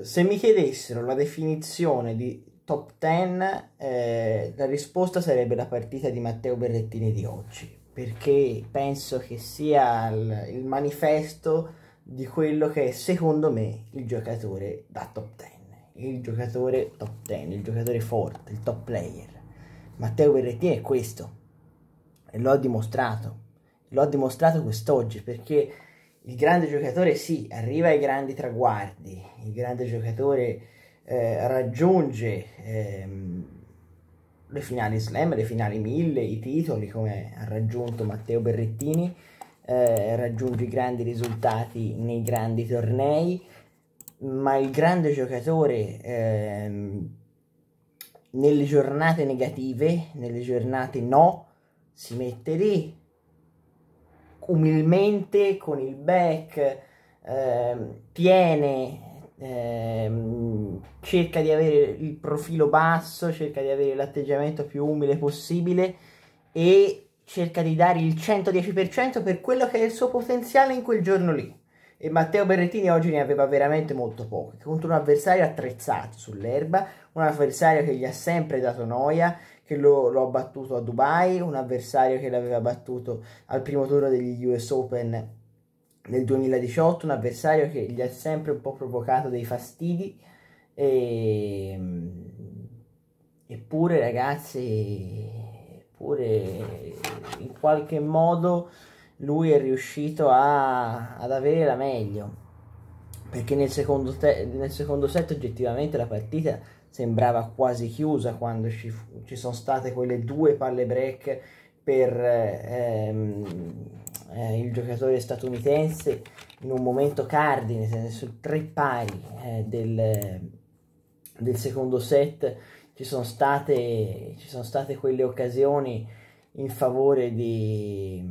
se mi chiedessero la definizione di top 10, eh, la risposta sarebbe la partita di Matteo Berrettini di oggi, perché penso che sia il, il manifesto di quello che è secondo me il giocatore da top 10, il giocatore top 10, il giocatore forte, il top player. Matteo Berrettini è questo, e l'ho dimostrato, l'ho dimostrato quest'oggi perché il grande giocatore sì, arriva ai grandi traguardi, il grande giocatore eh, raggiunge ehm, le finali slam, le finali 1000, i titoli come ha raggiunto Matteo Berrettini, eh, raggiunge i grandi risultati nei grandi tornei, ma il grande giocatore ehm, nelle giornate negative, nelle giornate no, si mette lì, umilmente con il back, eh, tiene ehm, cerca di avere il profilo basso, cerca di avere l'atteggiamento più umile possibile e cerca di dare il 110% per quello che è il suo potenziale in quel giorno lì. E Matteo Berrettini oggi ne aveva veramente molto pochi, contro un avversario attrezzato sull'erba, un avversario che gli ha sempre dato noia, che lo, lo ha battuto a Dubai, un avversario che l'aveva battuto al primo turno degli US Open nel 2018, un avversario che gli ha sempre un po' provocato dei fastidi. E... Ehm, eppure, ragazzi, eppure in qualche modo lui è riuscito a, ad avere la meglio. Perché nel secondo, te, nel secondo set oggettivamente la partita sembrava quasi chiusa quando ci, fu, ci sono state quelle due palle break per ehm, eh, il giocatore statunitense in un momento cardine, su tre pari eh, del, del, secondo set ci sono, state, ci sono state quelle occasioni in favore di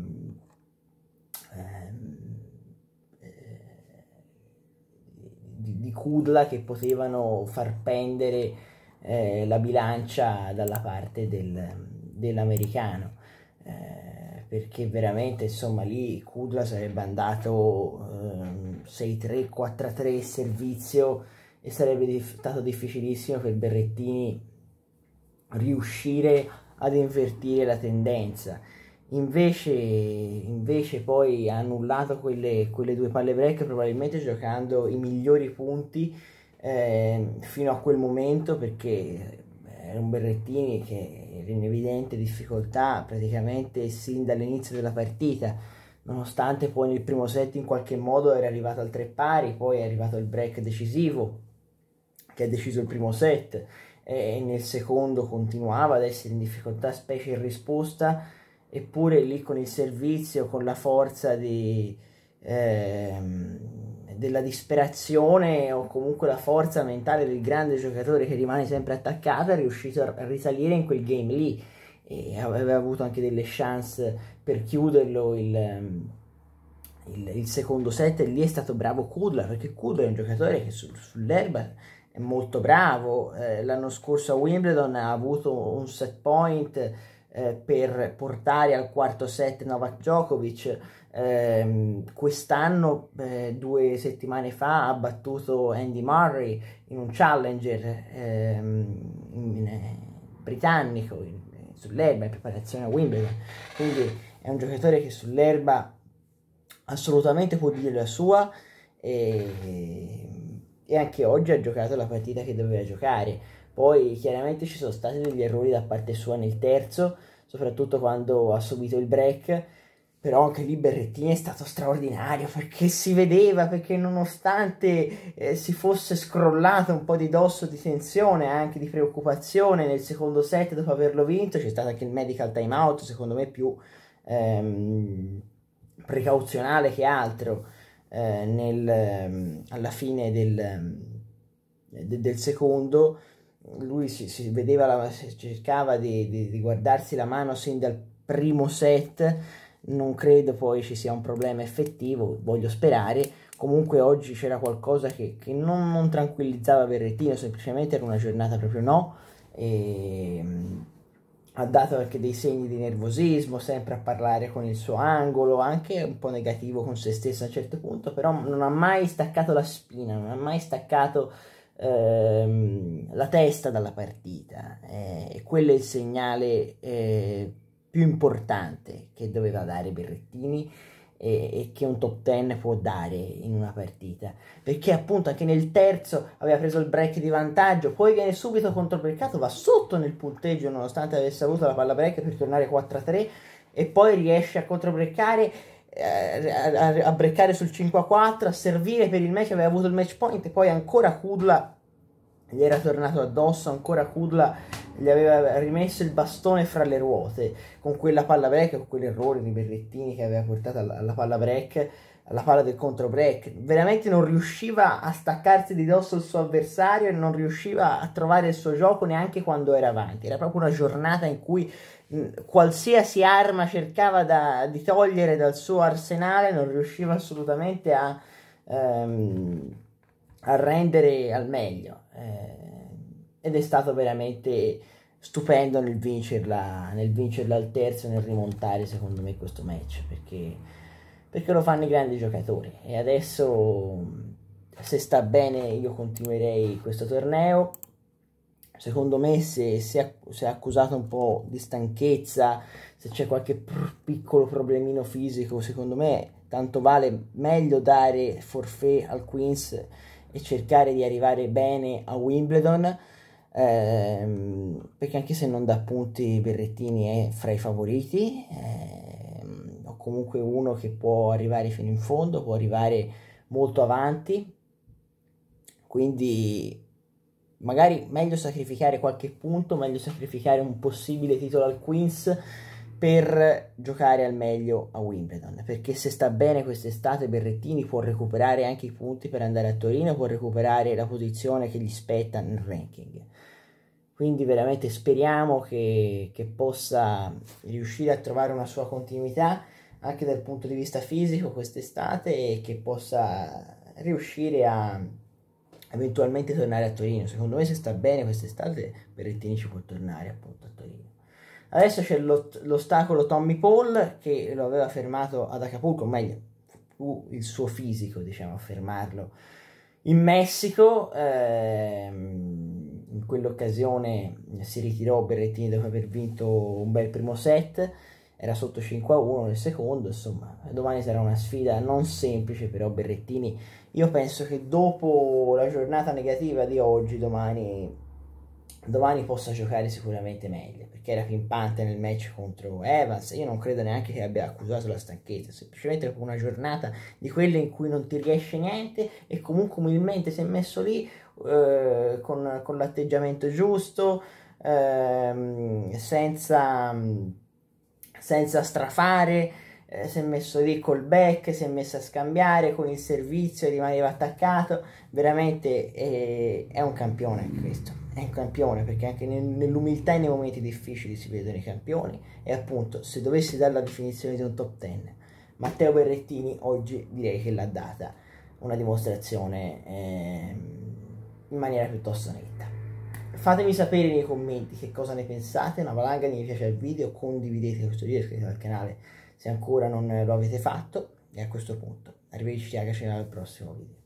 curla che potevano far pendere eh, la bilancia dalla parte del, dell'americano eh, perché veramente insomma lì Kudla sarebbe andato eh, 6-3 4-3 servizio e sarebbe dif- stato difficilissimo per Berrettini riuscire ad invertire la tendenza Invece, invece poi ha annullato quelle, quelle due palle break probabilmente giocando i migliori punti eh, fino a quel momento perché era un Berrettini che era in evidente difficoltà praticamente sin dall'inizio della partita nonostante poi nel primo set in qualche modo era arrivato al tre pari poi è arrivato il break decisivo che ha deciso il primo set e nel secondo continuava ad essere in difficoltà specie in risposta eppure lì con il servizio, con la forza di, eh, della disperazione o comunque la forza mentale del grande giocatore che rimane sempre attaccato, è riuscito a risalire in quel game lì e aveva avuto anche delle chance per chiuderlo il, ehm, il, il secondo set e lì è stato bravo Kudla perché Kudla è un giocatore che sul, sull'erba è molto bravo eh, l'anno scorso a Wimbledon ha avuto un set point eh, per portare al quarto set Novak Djokovic. Eh, quest'anno, eh, due settimane fa, ha battuto Andy Murray in un challenger ehm, in, eh, britannico in, eh, sull'erba in preparazione a Wimbledon. Quindi è un giocatore che sull'erba assolutamente può dire la sua e, e anche oggi ha giocato la partita che doveva giocare poi chiaramente ci sono stati degli errori da parte sua nel terzo, soprattutto quando ha subito il break, però anche lì Berrettini è stato straordinario perché si vedeva, perché nonostante eh, si fosse scrollato un po' di dosso di tensione, anche di preoccupazione nel secondo set dopo averlo vinto, c'è stato anche il medical timeout, secondo me più ehm, precauzionale che altro eh, nel, ehm, alla fine del, ehm, del secondo lui si, si vedeva, la, cercava di, di, di, guardarsi la mano sin dal primo set, non credo poi ci sia un problema effettivo, voglio sperare, comunque oggi c'era qualcosa che, che non, non, tranquillizzava Berrettino, semplicemente era una giornata proprio no, e, mm, ha dato anche dei segni di nervosismo, sempre a parlare con il suo angolo, anche un po' negativo con se stesso a un certo punto, però non ha mai staccato la spina, non ha mai staccato ehm, la testa dalla partita eh, e quello è il segnale eh, più importante che doveva dare Berrettini e, e, che un top 10 può dare in una partita perché appunto anche nel terzo aveva preso il break di vantaggio poi viene subito controbreccato va sotto nel punteggio nonostante avesse avuto la palla break per tornare 4-3 e poi riesce a contropreccare a, a breccare sul 5 a 4, a servire per il match, aveva avuto il match point e poi ancora Kudla gli era tornato addosso, ancora Kudla gli aveva rimesso il bastone fra le ruote con quella palla break, con quell'errore di Berrettini che aveva portato alla, alla palla break la palla del contro-break, veramente non riusciva a staccarsi di dosso il suo avversario e non riusciva a trovare il suo gioco neanche quando era avanti. Era proprio una giornata in cui mm, qualsiasi arma cercava da, di togliere dal suo arsenale, non riusciva assolutamente a, ehm, a rendere al meglio. Eh, ed è stato veramente stupendo nel vincerla, nel vincerla al terzo e nel rimontare secondo me questo match perché perché lo fanno i grandi giocatori e adesso se sta bene io continuerei questo torneo secondo me se, se, è accusato un po' di stanchezza se c'è qualche pr piccolo problemino fisico secondo me tanto vale meglio dare forfè al Queens e cercare di arrivare bene a Wimbledon ehm, perché anche se non dà punti Berrettini è fra i favoriti eh, comunque uno che può arrivare fino in fondo, può arrivare molto avanti, quindi magari meglio sacrificare qualche punto, meglio sacrificare un possibile titolo al Queens per giocare al meglio a Wimbledon, perché se sta bene quest'estate Berrettini può recuperare anche i punti per andare a Torino, può recuperare la posizione che gli spetta nel ranking. Quindi veramente speriamo che, che possa riuscire a trovare una sua continuità anche dal punto di vista fisico quest'estate e che possa riuscire a eventualmente tornare a Torino. Secondo me se sta bene quest'estate Berrettini ci può tornare appunto a Torino. Adesso c'è l'ostacolo Tommy Paul che lo aveva fermato ad Acapulco, o meglio fu il suo fisico diciamo a fermarlo in Messico. Ehm, in quell'occasione si ritirò Berrettini dopo aver vinto un bel primo set era sotto 5 a 1 nel secondo, insomma, domani sarà una sfida non semplice, però Berrettini, io penso che dopo la giornata negativa di oggi, domani, domani possa giocare sicuramente meglio, perché era pimpante nel match contro Evans, io non credo neanche che abbia accusato la stanchezza, semplicemente dopo una giornata di quelle in cui non ti riesce niente e comunque umilmente si è messo lì eh, con, con l'atteggiamento giusto, eh, senza senza strafare, eh, si è messo lì col back, si è messo a scambiare con il servizio, rimaneva attaccato, veramente eh, è un campione questo, è un campione perché anche nell'umiltà e nei momenti difficili si vedono i campioni e appunto se dovessi dare la definizione di un top 10, Matteo Berrettini oggi direi che l'ha data una dimostrazione eh, in maniera piuttosto netta. Fatemi sapere nei commenti che cosa ne pensate, una valanga di mi piace al video, condividete questo video, iscrivetevi al canale se ancora non lo avete fatto e a questo punto arrivederci ragazzi al prossimo video.